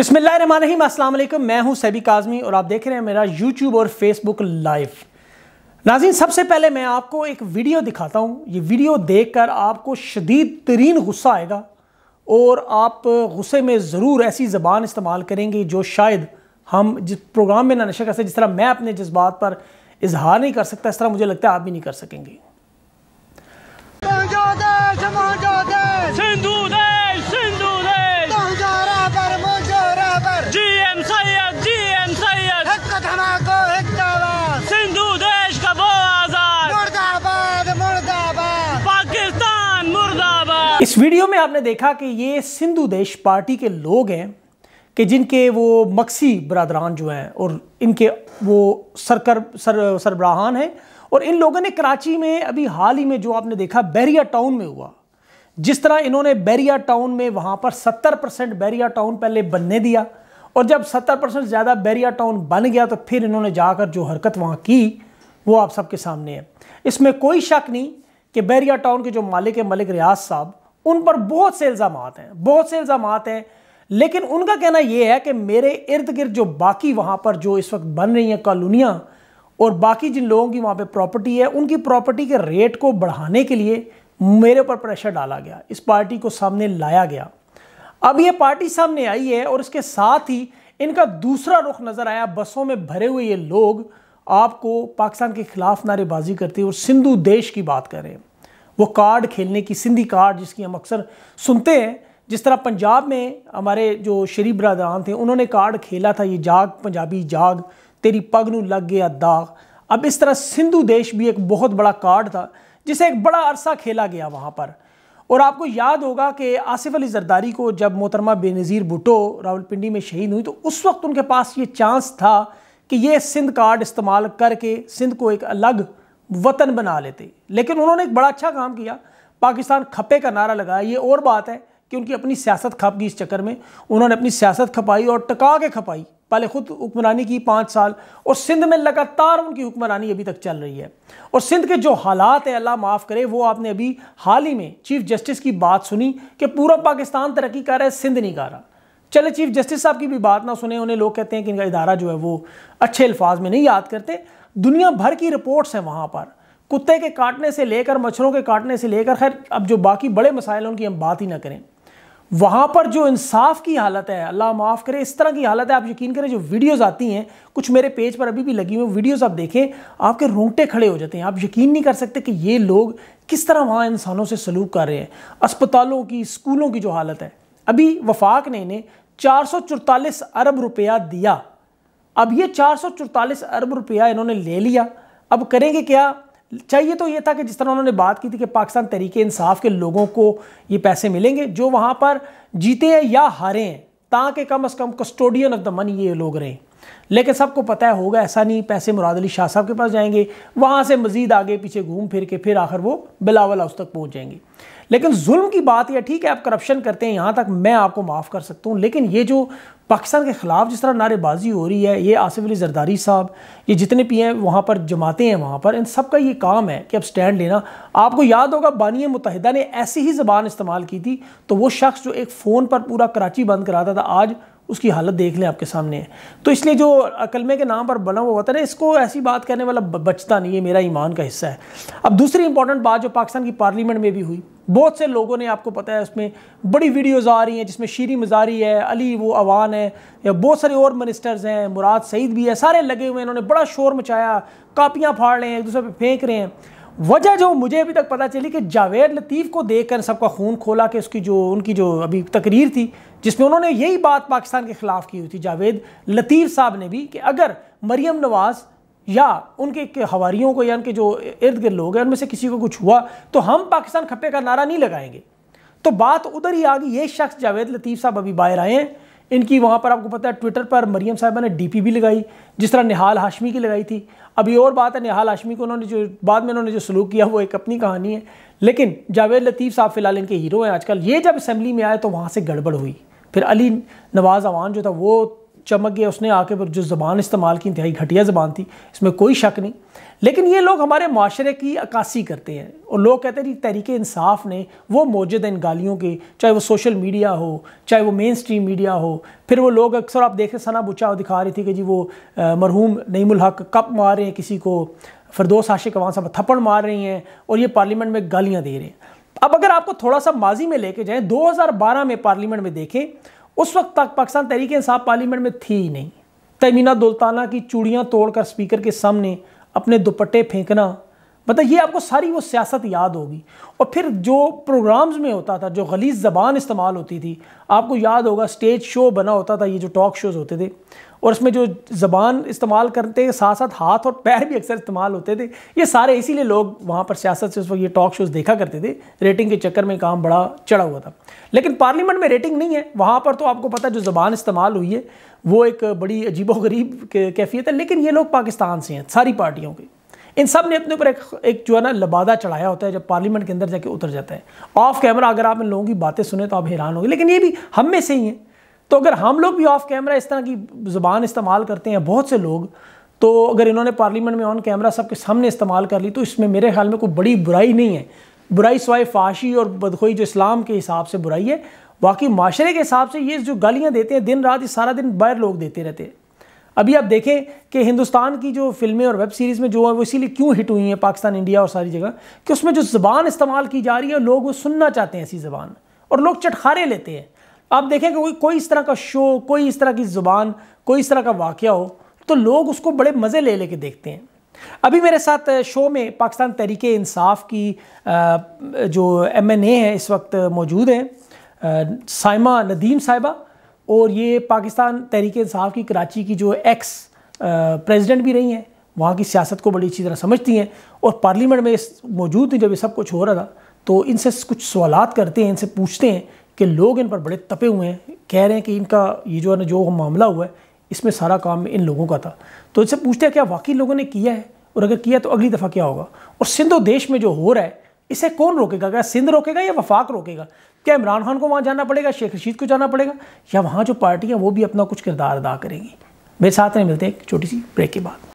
बिस्मिल्लाम असलम मैं हूं सैबी काजमी और आप देख रहे हैं मेरा यूट्यूब और फेसबुक लाइव नाजिन सबसे पहले मैं आपको एक वीडियो दिखाता हूं ये वीडियो देखकर आपको शदीद तरीन गुस्सा आएगा और आप गुस्से में ज़रूर ऐसी ज़बान इस्तेमाल करेंगे जो शायद हम जिस प्रोग्राम में ना नशा कर सकते जिस तरह मैं अपने जज्बात पर इजहार नहीं कर सकता इस तरह मुझे लगता है आप भी नहीं कर सकेंगे इस वीडियो में आपने देखा कि ये सिंधु देश पार्टी के लोग हैं कि जिनके वो मक्सी बरदरान जो हैं और इनके वो सरकर सर सरबराहान हैं और इन लोगों ने कराची में अभी हाल ही में जो आपने देखा बैरिया टाउन में हुआ जिस तरह इन्होंने बैरिया टाउन में वहाँ पर 70 परसेंट बैरिया टाउन पहले बनने दिया और जब 70 परसेंट ज़्यादा बैरिया टाउन बन गया तो फिर इन्होंने जाकर जो हरकत वहाँ की वो आप सबके सामने है इसमें कोई शक नहीं कि बैरिया टाउन के जो मालिक है मलिक रियाज साहब उन पर बहुत से इल्ज़ाम हैं बहुत से इल्ज़ाम हैं लेकिन उनका कहना यह है कि मेरे इर्द गिर्द जो बाकी वहाँ पर जो इस वक्त बन रही हैं कॉलोनियाँ और बाकी जिन लोगों की वहाँ पे प्रॉपर्टी है उनकी प्रॉपर्टी के रेट को बढ़ाने के लिए मेरे ऊपर प्रेशर डाला गया इस पार्टी को सामने लाया गया अब ये पार्टी सामने आई है और इसके साथ ही इनका दूसरा रुख नज़र आया बसों में भरे हुए ये लोग आपको पाकिस्तान के खिलाफ नारेबाजी करते और सिंधु देश की बात करें वो कार्ड खेलने की सिंधी कार्ड जिसकी हम अक्सर सुनते हैं जिस तरह पंजाब में हमारे जो शरीफ बरदरान थे उन्होंने कार्ड खेला था ये जाग पंजाबी जाग तेरी पग नू लग गया दाग अब इस तरह सिंधु देश भी एक बहुत बड़ा कार्ड था जिसे एक बड़ा अरसा खेला गया वहाँ पर और आपको याद होगा कि आसिफ अली जरदारी को जब मोहतरमा बेनज़ीर भुटो रावलपिंडी में शहीद हुई तो उस वक्त उनके पास ये चांस था कि ये सिंध कार्ड इस्तेमाल करके सिंध को एक अलग वतन बना लेते लेकिन उन्होंने एक बड़ा अच्छा काम किया पाकिस्तान खपे का नारा लगाया ये और बात है कि उनकी अपनी सियासत खप गई इस चक्कर में उन्होंने अपनी सियासत खपाई और टका के खपाई पहले खुद हुक्मरानी की पाँच साल और सिंध में लगातार उनकी हुक्मरानी अभी तक चल रही है और सिंध के जो हालात हैं अल्लाह माफ़ करे वो आपने अभी हाल ही में चीफ जस्टिस की बात सुनी कि पूरा पाकिस्तान तरक्की कर रहा है सिंध नहीं कर रहा चले चीफ जस्टिस साहब की भी बात ना सुने उन्हें लोग कहते हैं कि इनका इदारा जो है वो अच्छे अल्फाज में नहीं याद करते दुनिया भर की रिपोर्ट्स हैं वहाँ पर कुत्ते के काटने से लेकर मच्छरों के काटने से लेकर खैर अब जो बाकी बड़े मसाइल हैं उनकी हम बात ही ना करें वहाँ पर जो इंसाफ की हालत है अल्लाह माफ़ करे इस तरह की हालत है आप यकीन करें जो वीडियोज़ आती हैं कुछ मेरे पेज पर अभी भी लगी हुई वीडियोज़ आप देखें आपके रोंगटे खड़े हो जाते हैं आप यकीन नहीं कर सकते कि ये लोग किस तरह वहाँ इंसानों से सलूक कर रहे हैं अस्पतालों की स्कूलों की जो हालत है अभी वफाक ने इन्हें चार अरब रुपया दिया अब ये चार अरब रुपया इन्होंने ले लिया अब करेंगे क्या चाहिए तो ये था कि जिस तरह उन्होंने बात की थी कि पाकिस्तान तरीके इंसाफ के लोगों को ये पैसे मिलेंगे जो वहाँ पर जीते हैं या हारे हैं ताकि कम अज़ कम कस्टोडियन ऑफ द मनी ये लोग रहें लेकिन सबको पता है होगा ऐसा नहीं पैसे मुराद अली शाह साहब के पास जाएंगे वहाँ से मज़ीद आगे पीछे घूम फिर के फिर आखिर वो बिलावल हाउस तक पहुँच जाएंगे लेकिन जुल्म की बात यह ठीक है आप करप्शन करते हैं यहाँ तक मैं आपको माफ़ कर सकता हूँ लेकिन ये जो पाकिस्तान के ख़िलाफ़ जिस तरह नारेबाजी हो रही है ये आसिफ अली जरदारी साहब ये जितने भी हैं वहाँ पर जमाते हैं वहाँ पर इन सब का ये काम है कि अब स्टैंड लेना आपको याद होगा बानिय मुतहदा ने ऐसी ही ज़बान इस्तेमाल की थी तो वो शख्स जो एक फ़ोन पर पूरा कराची बंद कराता था आज उसकी हालत देख लें आपके सामने तो इसलिए जो अकलमे के नाम पर बना हुआ होता है ना इसको ऐसी बात करने वाला बचता नहीं है मेरा ईमान का हिस्सा है अब दूसरी इंपॉर्टेंट बात जो पाकिस्तान की पार्लियामेंट में भी हुई बहुत से लोगों ने आपको पता है उसमें बड़ी वीडियोस आ रही हैं जिसमें शीरी मजारी है अली वो अवान है या बहुत सारे और मिनिस्टर्स हैं मुराद सईद भी है सारे लगे हुए हैं इन्होंने बड़ा शोर मचाया कापियाँ फाड़ रहे हैं एक दूसरे पर फेंक रहे हैं वजह जो मुझे अभी तक पता चली कि जावेद लतीफ़ को देखकर सबका खून खोला कि उसकी जो उनकी जो अभी तकरीर थी जिसमें उन्होंने यही बात पाकिस्तान के खिलाफ की हुई थी जावेद लतीफ़ साहब ने भी कि अगर मरियम नवाज़ या उनके हवारीयों को या उनके जो इर्द गिर्द लोग हैं उनमें से किसी को कुछ हुआ तो हम पाकिस्तान खप्पे का नारा नहीं लगाएंगे तो बात उधर ही आ गई ये शख्स जावेद लतीफ़ साहब अभी बाहर आए हैं इनकी वहाँ पर आपको पता है ट्विटर पर मरियम साहबा ने पी भी लगाई जिस तरह निहाल हाशमी की लगाई थी अभी और बात है निहाल हाशमी को उन्होंने जो बाद में उन्होंने जो सलूक किया वो एक अपनी कहानी है लेकिन जावेद लतीफ़ साहब फ़िलहाल इनके हीरो हैं आजकल ये जब असम्बली में आए तो वहाँ से गड़बड़ हुई फिर अली नवाज़ अवान जो था वो चमक गया उसने आके पर जो ज़बान इस्तेमाल की इंतहाई घटिया ज़बान थी इसमें कोई शक नहीं लेकिन ये लोग हमारे माशरे की अक्सी करते हैं और लोग कहते हैं कि तहरीक इंसाफ ने वो मौजूद है इन गालियों के चाहे वो सोशल मीडिया हो चाहे वो मेन स्ट्रीम मीडिया हो फिर वो लोग अक्सर आप देखें सना बुचा दिखा रही थी कि जी वो मरहूम नईमुल हक कप मार रहे हैं किसी को फिरदोस आशिक वहाँ साहब थप्पड़ मार रही हैं और ये पार्लियामेंट में गालियाँ दे रहे हैं अब अगर आपको थोड़ा सा माजी में लेके जाएं 2012 में पार्लियामेंट में देखें उस वक्त तक पाकिस्तान तहरीक इंसाफ पार्लियामेंट में थी ही नहीं तमीना दुल्ताना की चूड़ियाँ तोड़कर स्पीकर के सामने अपने दुपट्टे फेंकना मतलब ये आपको सारी वो सियासत याद होगी और फिर जो प्रोग्राम्स में होता था जो गलीज ज़बान इस्तेमाल होती थी आपको याद होगा स्टेज शो बना होता था ये जो टॉक शोज़ होते थे और इसमें जो ज़बान इस्तेमाल करते के साथ साथ हाथ और पैर भी अक्सर इस्तेमाल होते थे ये सारे इसीलिए लोग वहाँ पर सियासत से उस वक्त ये टॉक शोज़ देखा करते थे रेटिंग के चक्कर में काम बड़ा चढ़ा हुआ था लेकिन पार्लियामेंट में रेटिंग नहीं है वहाँ पर तो आपको पता है जो ज़बान इस्तेमाल हुई है वो एक बड़ी गरीब कैफियत है लेकिन ये लोग पाकिस्तान से हैं सारी पार्टियों के इन सब ने अपने ऊपर एक एक जो है ना लबादा चढ़ाया होता है जब पार्लियामेंट के अंदर जाके उतर जाता है ऑफ कैमरा अगर आप इन लोगों की बातें सुने तो आप हैरान होंगे लेकिन ये भी हम में से ही हैं तो अगर हम लोग भी ऑफ कैमरा इस तरह की ज़ुबान इस्तेमाल करते हैं बहुत से लोग तो अगर इन्होंने पार्लियामेंट में ऑन कैमरा सबके सामने इस्तेमाल कर ली तो इसमें मेरे ख्याल में कोई बड़ी बुराई नहीं है बुराई सवाए फाशी और बदखोई जो इस्लाम के हिसाब से बुराई है बाकी माशरे के हिसाब से ये जो गालियाँ देते हैं दिन रात ये सारा दिन बाहर लोग देते रहते हैं अभी आप देखें कि हिंदुस्तान की जो फिल्में और वेब सीरीज़ में जो है वो इसीलिए क्यों हिट हुई हैं पाकिस्तान इंडिया और सारी जगह कि उसमें जो ज़बान इस्तेमाल की जा रही है लोग वो सुनना चाहते हैं ऐसी ज़बान और लोग चटखारे लेते हैं आप देखें कि कोई कोई इस तरह का शो कोई इस तरह की ज़ुबान कोई इस तरह का वाक़ हो तो लोग उसको बड़े मज़े ले लेके देखते हैं अभी मेरे साथ शो में पाकिस्तान तहरीक इंसाफ की जो एम एन ए है इस वक्त मौजूद हैं साइमा नदीम साहिबा और ये पाकिस्तान तहरीक इंसाफ की कराची की जो एक्स प्रेसिडेंट भी रही हैं वहाँ की सियासत को बड़ी अच्छी तरह समझती हैं और पार्लियामेंट में मौजूद थी जब ये सब कुछ हो रहा था तो इनसे कुछ सवाल करते हैं इनसे पूछते हैं कि लोग इन पर बड़े तपे हुए हैं कह रहे हैं कि इनका ये जो है ना जो मामला हुआ है इसमें सारा काम इन लोगों का था तो इनसे पूछते हैं क्या वाकई लोगों ने किया है और अगर किया तो अगली दफ़ा क्या होगा और सिंधो देश में जो हो रहा है इसे कौन रोकेगा क्या सिंध रोकेगा या वफाक रोकेगा क्या इमरान खान को वहाँ जाना पड़ेगा शेख रशीद को जाना पड़ेगा या वहाँ जो पार्टियाँ वो भी अपना कुछ किरदार अदा करेंगी मेरे साथ में मिलते हैं एक छोटी सी ब्रेक के बाद